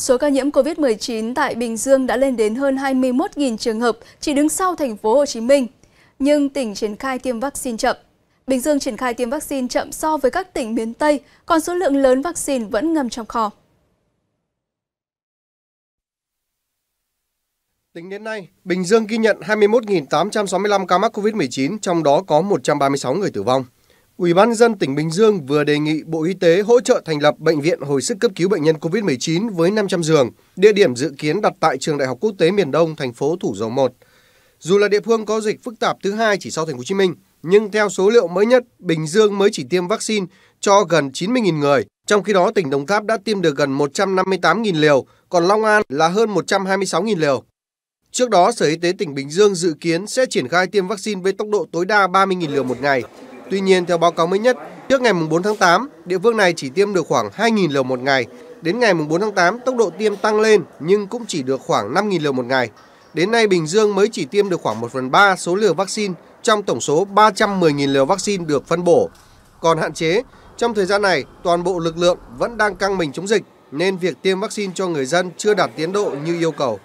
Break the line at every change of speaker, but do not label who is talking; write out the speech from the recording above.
Số ca nhiễm COVID-19 tại Bình Dương đã lên đến hơn 21.000 trường hợp, chỉ đứng sau thành phố Hồ Chí Minh. Nhưng tỉnh triển khai tiêm vaccine chậm. Bình Dương triển khai tiêm vaccine chậm so với các tỉnh miền Tây, còn số lượng lớn vaccine vẫn ngâm trong kho.
Tính đến nay, Bình Dương ghi nhận 21.865 ca mắc COVID-19, trong đó có 136 người tử vong. Ủy ban dân tỉnh Bình Dương vừa đề nghị Bộ Y tế hỗ trợ thành lập bệnh viện hồi sức cấp cứu bệnh nhân COVID-19 với 500 giường, địa điểm dự kiến đặt tại Trường Đại học Quốc tế miền Đông, thành phố Thủ Dầu Một. Dù là địa phương có dịch phức tạp thứ hai chỉ sau thành phố Hồ Chí Minh, nhưng theo số liệu mới nhất, Bình Dương mới chỉ tiêm vaccine cho gần 90.000 người, trong khi đó tỉnh Đồng Tháp đã tiêm được gần 158.000 liều, còn Long An là hơn 126.000 liều. Trước đó, Sở Y tế tỉnh Bình Dương dự kiến sẽ triển khai tiêm vaccine với tốc độ tối đa 30.000 liều một ngày Tuy nhiên, theo báo cáo mới nhất, trước ngày 4 tháng 8, địa phương này chỉ tiêm được khoảng 2.000 liều một ngày. Đến ngày 4 tháng 8, tốc độ tiêm tăng lên nhưng cũng chỉ được khoảng 5.000 liều một ngày. Đến nay, Bình Dương mới chỉ tiêm được khoảng 1 phần 3 số liều vaccine trong tổng số 310.000 liều vaccine được phân bổ. Còn hạn chế, trong thời gian này, toàn bộ lực lượng vẫn đang căng mình chống dịch nên việc tiêm vaccine cho người dân chưa đạt tiến độ như yêu cầu.